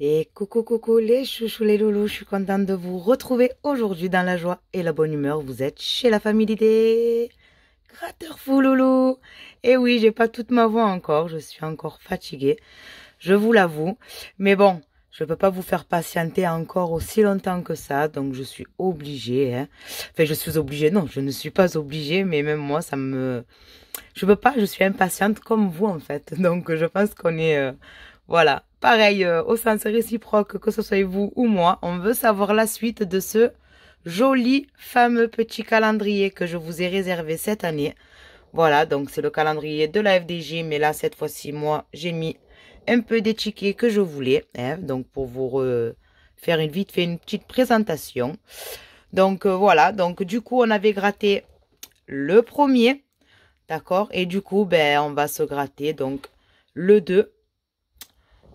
Et coucou coucou les chouchous les loulous, je suis contente de vous retrouver aujourd'hui dans la joie et la bonne humeur. Vous êtes chez la famille d'idées. Gratteur fou loulou. Et eh oui, j'ai pas toute ma voix encore, je suis encore fatiguée. Je vous l'avoue. Mais bon, je peux pas vous faire patienter encore aussi longtemps que ça, donc je suis obligée. Hein. Enfin, je suis obligée, non, je ne suis pas obligée, mais même moi, ça me... Je peux pas, je suis impatiente comme vous en fait. Donc je pense qu'on est... Euh, voilà, Pareil, euh, au sens réciproque, que ce soit vous ou moi, on veut savoir la suite de ce joli, fameux petit calendrier que je vous ai réservé cette année. Voilà, donc c'est le calendrier de la FDJ, mais là, cette fois-ci, moi, j'ai mis un peu des tickets que je voulais, hein, donc pour vous faire une, vite fait une petite présentation. Donc euh, voilà, donc du coup, on avait gratté le premier, d'accord Et du coup, ben, on va se gratter donc le 2,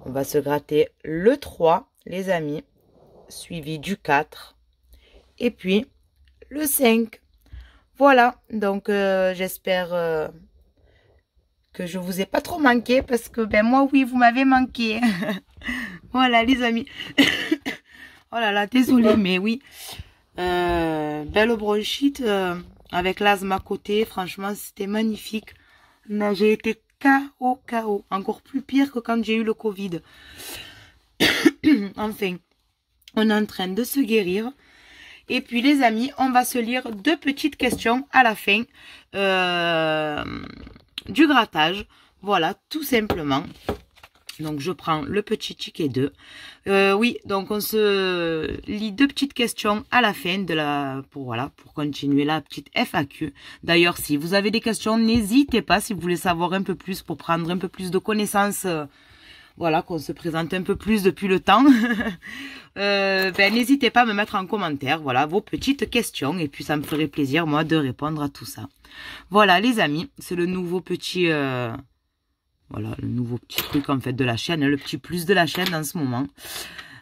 on va se gratter le 3, les amis, suivi du 4. Et puis, le 5. Voilà, donc euh, j'espère euh, que je vous ai pas trop manqué parce que ben moi oui, vous m'avez manqué. voilà les amis. voilà oh là là, désolé mais oui. Euh, belle bronchite avec l'asthme à côté, franchement, c'était magnifique. J'ai été KO, KO. Encore plus pire que quand j'ai eu le Covid. enfin, on est en train de se guérir. Et puis les amis, on va se lire deux petites questions à la fin euh, du grattage. Voilà, tout simplement. Donc je prends le petit ticket 2. Euh, oui, donc on se lit deux petites questions à la fin de la pour voilà, pour continuer la petite FAQ. D'ailleurs, si vous avez des questions, n'hésitez pas si vous voulez savoir un peu plus pour prendre un peu plus de connaissances euh, voilà, qu'on se présente un peu plus depuis le temps. Euh, ben n'hésitez pas à me mettre en commentaire, voilà, vos petites questions et puis ça me ferait plaisir moi de répondre à tout ça. Voilà les amis, c'est le nouveau petit euh, voilà, le nouveau petit truc en fait de la chaîne, le petit plus de la chaîne en ce moment.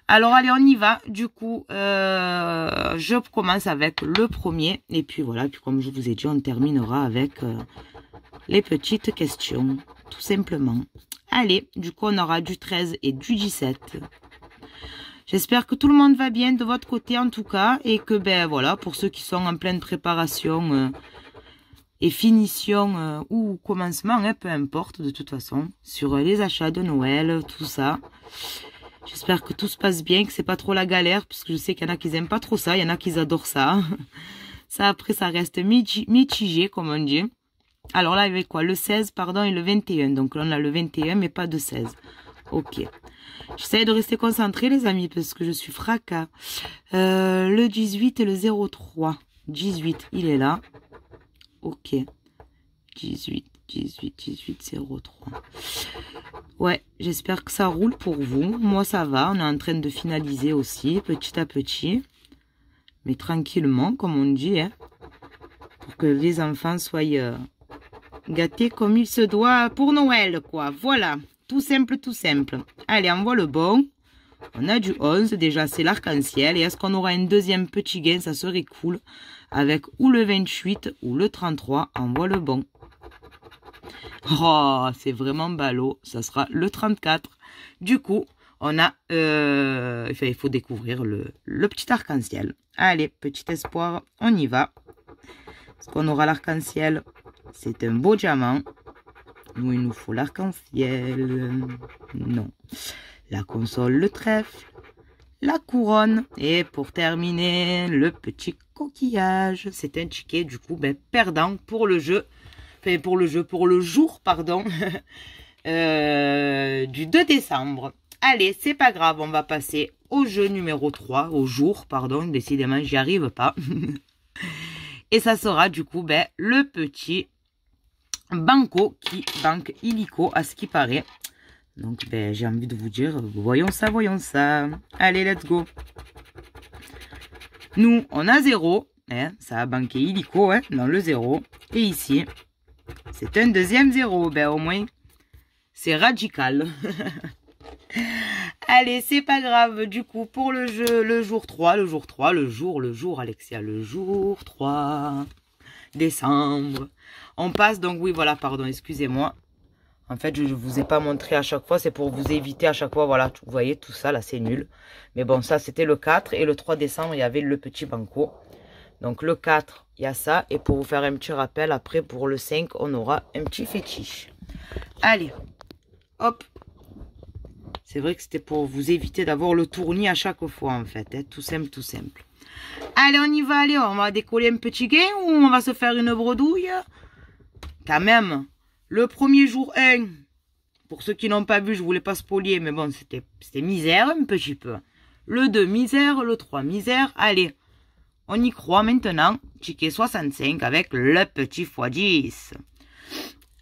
Alors allez, on y va. Du coup, euh, je commence avec le premier. Et puis voilà, puis comme je vous ai dit, on terminera avec euh, les petites questions, tout simplement. Allez, du coup, on aura du 13 et du 17. J'espère que tout le monde va bien de votre côté en tout cas. Et que ben voilà, pour ceux qui sont en pleine préparation... Euh, et finition euh, ou commencement, hein, peu importe de toute façon, sur euh, les achats de Noël, tout ça. J'espère que tout se passe bien, que c'est pas trop la galère, parce que je sais qu'il y en a qui n'aiment pas trop ça, il y en a qui adorent ça. Ça, après, ça reste mitigé, comme on dit. Alors là, il y avait quoi Le 16, pardon, et le 21. Donc là, on a le 21, mais pas de 16. Ok. J'essaie de rester concentrée, les amis, parce que je suis fracas. Euh, le 18 et le 03. 18, il est là. Ok. 18, 18, 18, 03. Ouais, j'espère que ça roule pour vous. Moi, ça va. On est en train de finaliser aussi, petit à petit. Mais tranquillement, comme on dit. Hein, pour que les enfants soient euh, gâtés comme il se doit pour Noël, quoi. Voilà. Tout simple, tout simple. Allez, on le bon. On a du 11, déjà c'est l'arc-en-ciel. Et est-ce qu'on aura un deuxième petit gain Ça serait cool. Avec ou le 28 ou le 33, on voit le bon. Oh, c'est vraiment ballot. Ça sera le 34. Du coup, on a... Euh, il faut découvrir le, le petit arc-en-ciel. Allez, petit espoir, on y va. Est-ce qu'on aura l'arc-en-ciel C'est un beau diamant. Nous, il nous faut l'arc-en-ciel. Non la console le trèfle, la couronne et pour terminer le petit coquillage. C'est un ticket du coup ben, perdant pour le jeu, enfin pour le jeu, pour le jour pardon, euh, du 2 décembre. Allez, c'est pas grave, on va passer au jeu numéro 3, au jour pardon, décidément j'y arrive pas. et ça sera du coup ben, le petit Banco qui banque illico à ce qui paraît. Donc, ben, j'ai envie de vous dire, voyons ça, voyons ça. Allez, let's go. Nous, on a zéro. Hein, ça a banqué illico hein, dans le zéro. Et ici, c'est un deuxième zéro. Ben, au moins, c'est radical. Allez, c'est pas grave. Du coup, pour le jeu, le jour 3, le jour 3, le jour, le jour, Alexia, le jour 3 décembre. On passe donc, oui, voilà, pardon, excusez-moi. En fait, je ne vous ai pas montré à chaque fois. C'est pour vous éviter à chaque fois. Voilà, vous voyez, tout ça, là, c'est nul. Mais bon, ça, c'était le 4. Et le 3 décembre, il y avait le petit banco. Donc, le 4, il y a ça. Et pour vous faire un petit rappel, après, pour le 5, on aura un petit fétiche. Allez, hop. C'est vrai que c'était pour vous éviter d'avoir le tournis à chaque fois, en fait. Hein, tout simple, tout simple. Allez, on y va, allez, on va décoller un petit gain ou on va se faire une bredouille Quand même, le premier jour 1, hein. pour ceux qui n'ont pas vu, je voulais pas spoiler, mais bon, c'était misère un petit peu. Le 2, misère. Le 3, misère. Allez, on y croit maintenant. Ticket 65 avec le petit x10.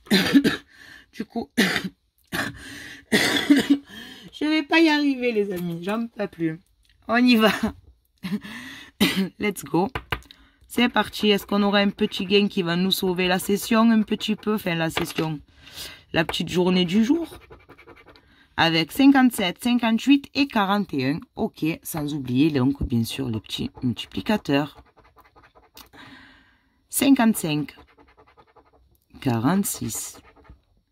du coup, je vais pas y arriver, les amis. J'en peux plus. On y va. Let's go. C'est parti. Est-ce qu'on aura un petit gain qui va nous sauver la session un petit peu Enfin, la session. La petite journée du jour. Avec 57, 58 et 41. Ok, sans oublier donc bien sûr le petit multiplicateur. 55, 46,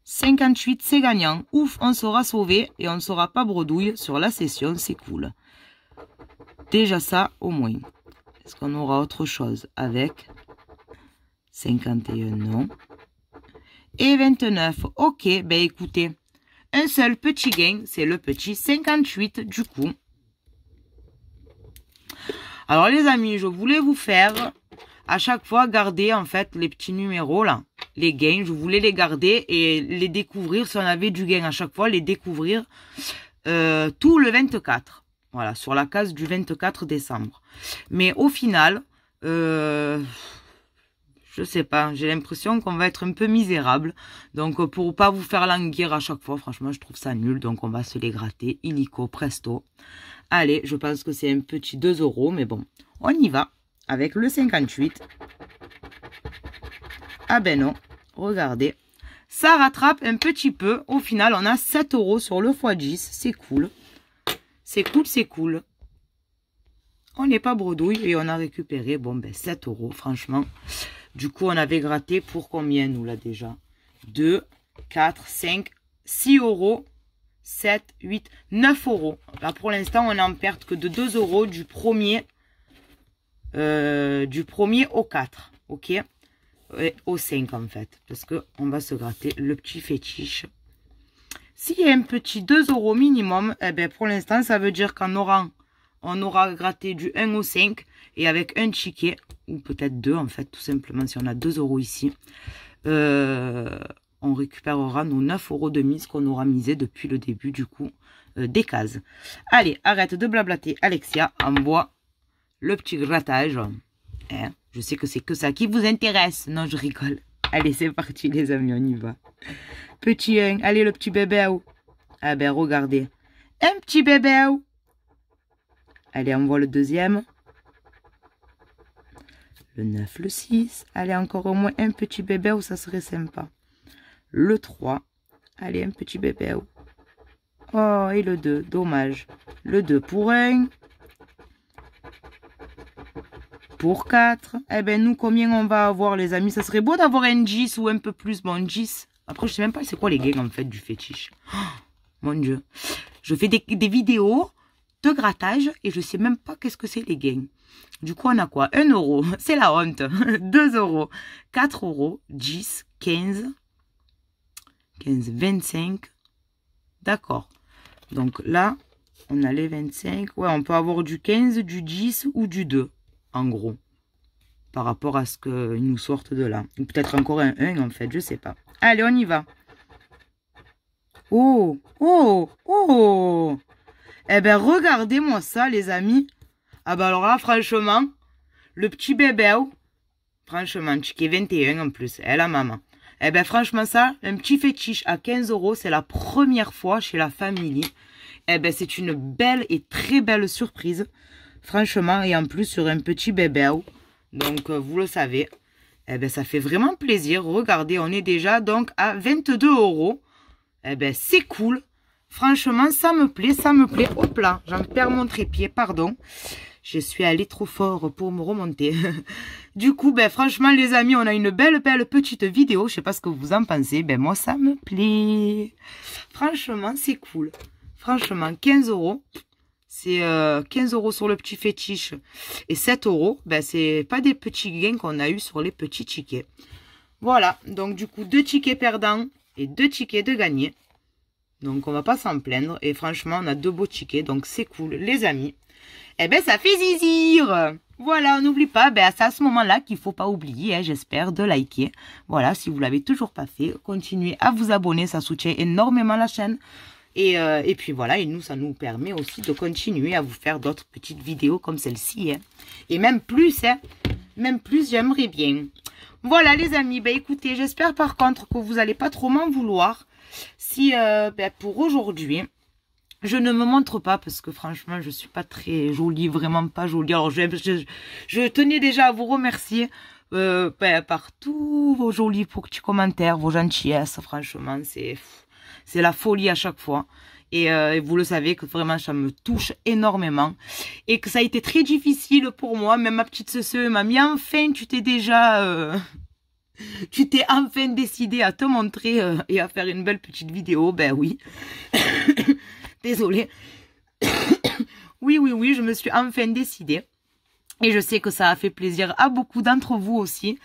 58, c'est gagnant. Ouf, on sera sauvé et on ne sera pas bredouille sur la session, c'est cool. Déjà ça, au moins. Est-ce qu'on aura autre chose avec 51 non. Et 29. Ok, ben écoutez, un seul petit gain, c'est le petit 58 du coup. Alors les amis, je voulais vous faire à chaque fois garder en fait les petits numéros là, les gains. Je voulais les garder et les découvrir si on avait du gain à chaque fois, les découvrir euh, tout le 24. Voilà, sur la case du 24 décembre. Mais au final, je euh, je sais pas, j'ai l'impression qu'on va être un peu misérable. Donc euh, pour ne pas vous faire languir à chaque fois, franchement, je trouve ça nul. Donc on va se les gratter, illico, presto. Allez, je pense que c'est un petit 2 euros, mais bon, on y va avec le 58. Ah ben non, regardez. Ça rattrape un petit peu. Au final, on a 7 euros sur le x10, c'est cool. C'est cool, c'est cool. On n'est pas bredouille et on a récupéré, 7 ben, euros, franchement. Du coup, on avait gratté pour combien, nous, là, déjà 2, 4, 5, 6 euros, 7, 8, 9 euros. Là, pour l'instant, on n'en perd que de 2 euros du premier, euh, du premier au 4, ok au 5, en fait, parce qu'on va se gratter le petit fétiche s'il y a un petit 2 euros minimum, eh ben pour l'instant, ça veut dire qu'en aurant, on aura gratté du 1 au 5 et avec un ticket, ou peut-être deux en fait, tout simplement, si on a 2 euros ici, euh, on récupérera nos 9 euros de mise qu'on aura misé depuis le début du coup euh, des cases. Allez, arrête de blablater Alexia, envoie le petit grattage. Hein, je sais que c'est que ça qui vous intéresse. Non, je rigole. Allez, c'est parti, les amis, on y va. Petit 1, allez, le petit bébé. Ah ben, regardez. Un petit bébé. Allez, on voit le deuxième. Le 9, le 6. Allez, encore au moins un petit bébé, ça serait sympa. Le 3. Allez, un petit bébé. Oh, et le 2, dommage. Le 2 pour 1 pour 4. Eh ben nous, combien on va avoir, les amis Ça serait beau d'avoir un 10 ou un peu plus. Bon, 10. Après, je sais même pas c'est quoi les gains, en fait, du fétiche. Oh, mon Dieu. Je fais des, vidéos de grattage et je sais même pas qu'est-ce que c'est les gains. Du coup, on a quoi 1 euro, c'est la honte. 2 euros, 4 euros, 10, 15, 15, 25. D'accord. Donc là, on a les 25. Ouais, on peut avoir du 15, du 10 ou du 2 en gros, par rapport à ce qu'ils nous sortent de là. Ou peut-être encore un 1, en fait, je sais pas. Allez, on y va. Oh, oh, oh Eh ben, regardez-moi ça, les amis. Ah ben alors là, franchement, le petit bébé, oh. franchement, qui est 21 en plus, elle eh, a maman. Eh ben franchement ça, un petit fétiche à 15 euros, c'est la première fois chez la famille. Eh ben c'est une belle et très belle surprise. Franchement, et en plus sur un petit bébé. Oh. Donc, euh, vous le savez, eh ben, ça fait vraiment plaisir. Regardez, on est déjà donc à 22 euros. Eh ben, c'est cool. Franchement, ça me plaît, ça me plaît. au là, j'en perds mon trépied, pardon. Je suis allée trop fort pour me remonter. du coup, ben, franchement, les amis, on a une belle, belle petite vidéo. Je sais pas ce que vous en pensez. Ben, moi, ça me plaît. Franchement, c'est cool. Franchement, 15 euros c'est 15 euh, euros sur le petit fétiche et 7 euros. Ben, c'est pas des petits gains qu'on a eu sur les petits tickets. Voilà, donc du coup, deux tickets perdants et deux tickets de gagnés. Donc, on va pas s'en plaindre. Et franchement, on a deux beaux tickets, donc c'est cool, les amis. Eh bien, ça fait zizir Voilà, n'oublie pas, ben, c'est à ce moment-là qu'il faut pas oublier, hein, j'espère, de liker. Voilà, si vous l'avez toujours pas fait, continuez à vous abonner, ça soutient énormément la chaîne. Euh, et, puis voilà, et nous, ça nous permet aussi de continuer à vous faire d'autres petites vidéos comme celle-ci. Hein. Et même plus, hein. même plus, j'aimerais bien. Voilà les amis, ben, écoutez, j'espère par contre que vous n'allez pas trop m'en vouloir. Si euh, ben, pour aujourd'hui, je ne me montre pas parce que franchement, je ne suis pas très jolie, vraiment pas jolie. Alors, je, tenais déjà à vous remercier euh, ben, par tous vos jolis petits commentaires, vos gentillesses. Franchement, c'est c'est la folie à chaque fois. Euh, et, vous le savez que vraiment ça me touche énormément et que ça a été très difficile pour moi. Même ma petite sœur m'a mis enfin tu t'es déjà, euh, tu t'es enfin décidé à te montrer euh, et à faire une belle petite vidéo. Ben oui, désolée. oui oui oui, je me suis enfin décidée. Et je sais que ça a fait plaisir à beaucoup d'entre vous aussi.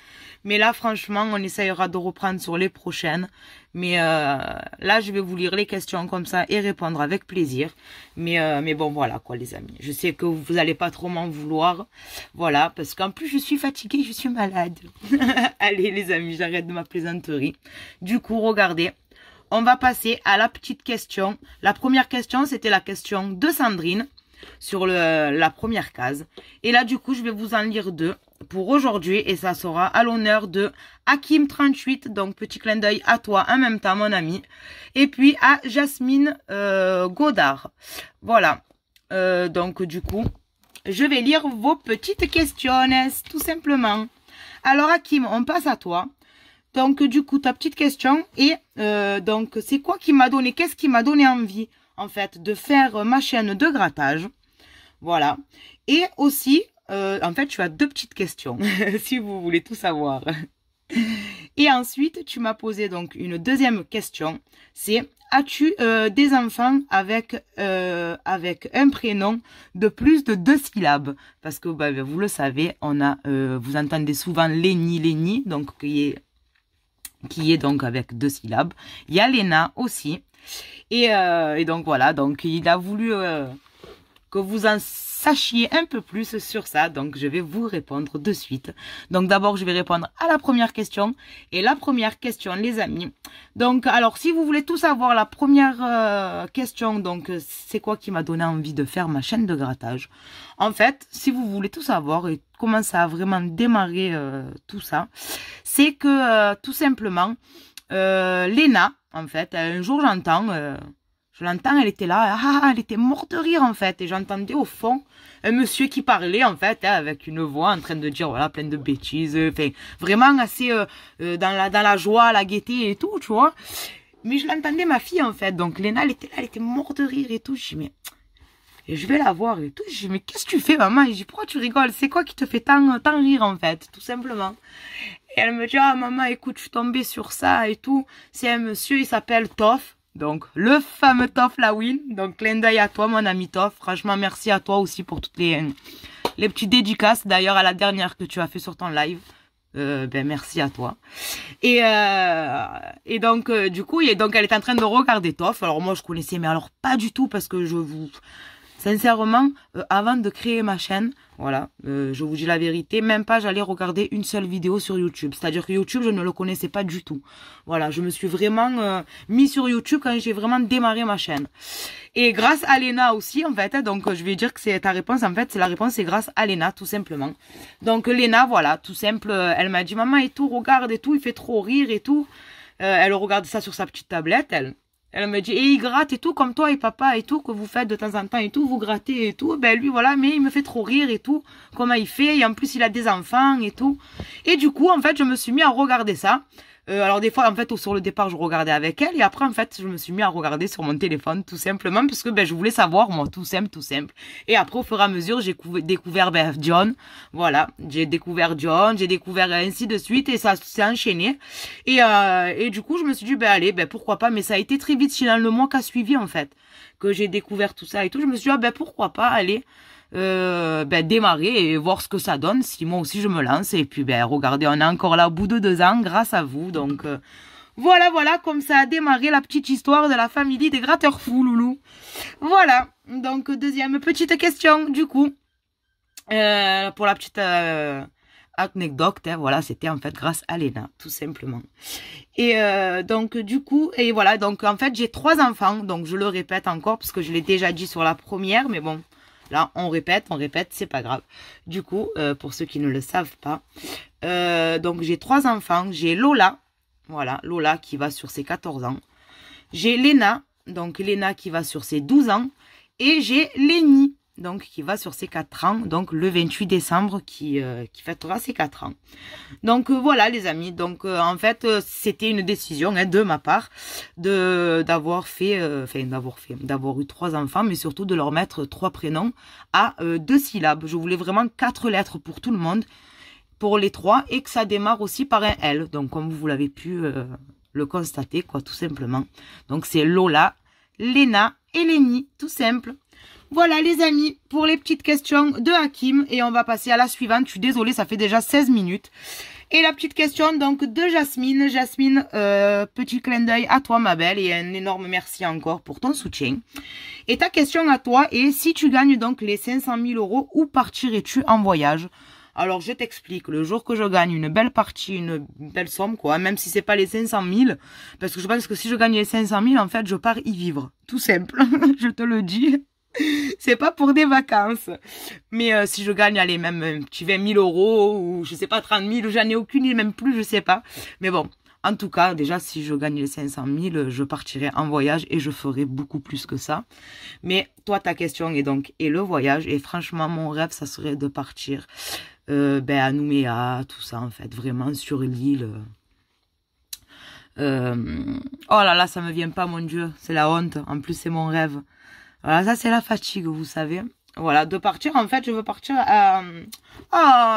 Mais là, franchement, on essayera de reprendre sur les prochaines. Mais euh, là, je vais vous lire les questions comme ça et répondre avec plaisir. Mais, euh, mais bon, voilà quoi, les amis. Je sais que vous n'allez pas trop m'en vouloir. Voilà, parce qu'en plus, je suis fatiguée, je suis malade. Allez, les amis, j'arrête de ma plaisanterie. Du coup, regardez. On va passer à la petite question. La première question, c'était la question de Sandrine sur le, la première case. Et là, du coup, je vais vous en lire deux pour aujourd'hui et ça sera à l'honneur de Hakim38. Donc petit clin d'œil à toi en même temps mon ami. Et puis à Jasmine euh, Godard. Voilà. Euh, donc du coup, je vais lire vos petites questions, tout simplement. Alors Hakim, on passe à toi. Donc du coup, ta petite question et euh, donc c'est quoi qui m'a donné, qu'est-ce qui m'a donné envie en fait de faire ma chaîne de grattage Voilà. Et aussi, euh, en fait, tu as deux petites questions, si vous voulez tout savoir. Et ensuite, tu m'as posé donc une deuxième question, c'est as-tu euh, des enfants avec, euh, avec un prénom de plus de deux syllabes Parce que bah, vous le savez, on a, vous entendez souvent Léni, Léni, donc qui est, qui est donc avec deux syllabes. Il y a Léna aussi. Et, et donc voilà, donc il a voulu que vous en sachiez un peu plus sur ça. Donc, je vais vous répondre de suite. Donc, d'abord, je vais répondre à la première question. Et la première question, les amis. Donc, alors, si vous voulez tout savoir, la première euh, question, donc, c'est quoi qui m'a donné envie de faire ma chaîne de grattage En fait, si vous voulez tout savoir et comment ça a vraiment démarré euh, tout ça, c'est que, euh, tout simplement, euh, Léna, en fait, un jour, j'entends je elle était là, ah, elle était morte de rire en fait. Et j'entendais au fond un monsieur qui parlait en fait, hein, avec une voix en train de dire voilà, plein de bêtises, euh, vraiment assez euh, euh, dans, la, dans la joie, la gaieté et tout, tu vois. Mais je l'entendais ma fille en fait, donc Léna, elle était là, elle était morte de rire et tout. Je dis mais et je vais la voir et tout. Je dis, mais qu'est-ce que tu fais, maman Et je dis, pourquoi tu rigoles C'est quoi qui te fait tant, tant rire, en fait, tout simplement Et elle me dit, ah, maman, écoute, je suis tombée sur ça et tout. C'est un monsieur, il s'appelle Toff. Donc, le fameux Toff Lawin. Donc, clin d'œil à toi, mon ami Toff. Franchement, merci à toi aussi pour toutes les, les petites dédicaces. D'ailleurs, à la dernière que tu as fait sur ton live. Euh, ben merci à toi. Et euh, et donc euh, du coup, donc elle est en train de regarder Toff. Alors moi je connaissais mais alors pas du tout parce que je vous Sincèrement, euh, avant de créer ma chaîne, voilà, euh, je vous dis la vérité, même pas j'allais regarder une seule vidéo sur YouTube. C'est-à-dire que YouTube, je ne le connaissais pas du tout. Voilà, je me suis vraiment euh, mis sur YouTube quand j'ai vraiment démarré ma chaîne. Et grâce à Lena aussi, en fait, donc je vais dire que c'est ta réponse, en fait, c'est la réponse, c'est grâce à Lena, tout simplement. Donc Lena, voilà, tout simple, elle m'a dit, maman et tout, regarde et tout, il fait trop rire et tout. elle regarde ça sur sa petite tablette, elle. Elle me dit, et il gratte et tout, comme toi et papa et tout, que vous faites de temps en temps et tout, vous grattez et tout. Ben lui, voilà, mais il me fait trop rire et tout, comment il fait. Et en plus, il a des enfants et tout. Et du coup, en fait, je me suis mis à regarder ça. Euh, alors des fois, en fait, au sur le départ, je regardais avec elle et après, en fait, je me suis mis à regarder sur mon téléphone, tout simplement, parce que ben, je voulais savoir, moi, tout simple, tout simple. Et après, au fur et à mesure, j'ai découvert ben, John. Voilà, j'ai découvert John, j'ai découvert ainsi de suite et ça s'est enchaîné. Et, euh, et du coup, je me suis dit, ben allez, ben pourquoi pas. Mais ça a été très vite finalement le mois qu'a suivi, en fait, que j'ai découvert tout ça et tout. Je me suis dit, ah, ben pourquoi pas, allez. Euh, ben, démarrer et voir ce que ça donne, si moi aussi je me lance. Et puis, ben, regardez, on est encore là au bout de deux ans grâce à vous. Donc, euh, voilà, voilà, comme ça a démarré la petite histoire de la famille des gratteurs fous, loulou. Voilà, donc deuxième petite question, du coup, euh, pour la petite anecdote, hein, voilà, c'était en fait grâce à Léna, tout simplement. Et donc du coup, et voilà, donc en fait j'ai trois enfants, donc je le répète encore parce que je l'ai déjà dit sur la première, mais bon, Là, on répète, on répète, c'est pas grave. Du coup, euh, pour ceux qui ne le savent pas, euh, donc j'ai trois enfants. J'ai Lola, voilà, Lola qui va sur ses 14 ans. J'ai Lena, donc Léna qui va sur ses 12 ans. Et j'ai Lénie donc qui va sur ses quatre ans, donc le 28 décembre qui, euh, qui fêtera ses quatre ans. Donc euh, voilà les amis, donc euh, en fait c'était une décision hein, de ma part de d'avoir fait, enfin d'avoir fait, d'avoir eu trois enfants, mais surtout de leur mettre trois prénoms à deux syllabes. Je voulais vraiment quatre lettres pour tout le monde, pour les trois, et que ça démarre aussi par un L. Donc comme vous l'avez pu le constater, quoi, tout simplement. Donc c'est Lola, Lena et Lenny, tout simple. Voilà les amis pour les petites questions de Hakim et on va passer à la suivante. Je suis désolée, ça fait déjà 16 minutes. Et la petite question donc de Jasmine. Jasmine, euh, petit clin d'œil à toi ma belle et un énorme merci encore pour ton soutien. Et ta question à toi est si tu gagnes donc les 500 000 euros, où partirais-tu en voyage alors je t'explique, le jour que je gagne une belle partie, une belle somme quoi, même si c'est pas les 500 000, parce que je pense que si je gagne les 500 000, en fait je pars y vivre, tout simple, je te le dis. c'est pas pour des vacances. Mais euh, si je gagne, allez, même un petit 20 000 euros ou je sais pas, 30 000, j'en ai aucune, même plus, je sais pas. Mais bon, en tout cas, déjà, si je gagne les 500 000, je partirai en voyage et je ferai beaucoup plus que ça. Mais toi, ta question est donc, et le voyage Et franchement, mon rêve, ça serait de partir euh, ben, à Nouméa, tout ça, en fait, vraiment sur l'île. Euh, oh là là, ça me vient pas, mon Dieu, c'est la honte. En plus, c'est mon rêve. Voilà, ça c'est la fatigue, vous savez. Voilà, de partir, en fait, je veux partir... Euh... Oh,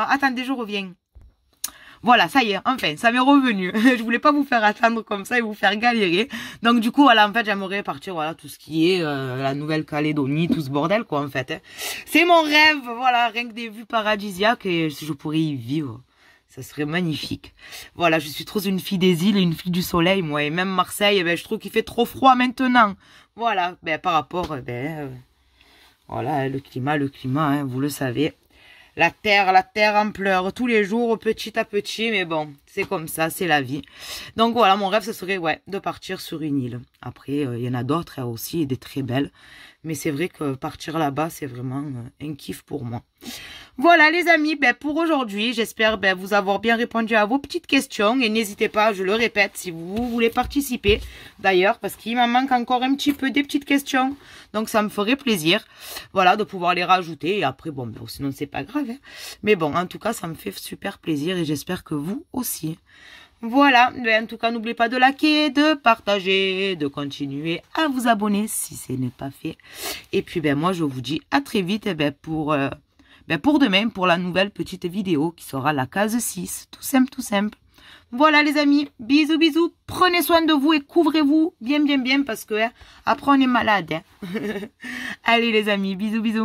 attendez, je reviens. Voilà, ça y est, enfin, ça m'est revenu. je voulais pas vous faire attendre comme ça et vous faire galérer. Donc du coup, voilà, en fait, j'aimerais partir, voilà, tout ce qui est euh, la Nouvelle-Calédonie, tout ce bordel, quoi, en fait. Hein. C'est mon rêve, voilà, rien que des vues paradisiaques et je pourrais y vivre. Ça serait magnifique. Voilà, je suis trop une fille des îles et une fille du soleil, moi. Et même Marseille, eh ben, je trouve qu'il fait trop froid maintenant. Voilà, ben, par rapport, eh ben, euh, voilà, hein, le climat, le climat, hein, vous le savez. La terre, la terre en pleure tous les jours, petit à petit, mais bon, c'est comme ça, c'est la vie. Donc voilà, mon rêve, ce serait ouais, de partir sur une île. Après, euh, il y en a d'autres hein, aussi, des très belles. Mais c'est vrai que partir là-bas, c'est vraiment euh, un kiff pour moi. Voilà les amis, ben, pour aujourd'hui, j'espère ben, vous avoir bien répondu à vos petites questions. Et n'hésitez pas, je le répète, si vous voulez participer. D'ailleurs, parce qu'il m'en manque encore un petit peu des petites questions. Donc ça me ferait plaisir, voilà, de pouvoir les rajouter. Et après, bon, ben, sinon c'est pas grave. Hein. Mais bon, en tout cas, ça me fait super plaisir et j'espère que vous aussi. Voilà, en tout cas, n'oubliez pas de liker, de partager, de continuer à vous abonner si ce n'est pas fait. Et puis, ben, moi, je vous dis à très vite eh ben, pour, euh, ben, pour demain, pour la nouvelle petite vidéo qui sera la case 6. Tout simple, tout simple. Voilà les amis, bisous bisous, prenez soin de vous et couvrez-vous bien bien bien parce que hein, après on est malade. Hein. Allez les amis, bisous bisous.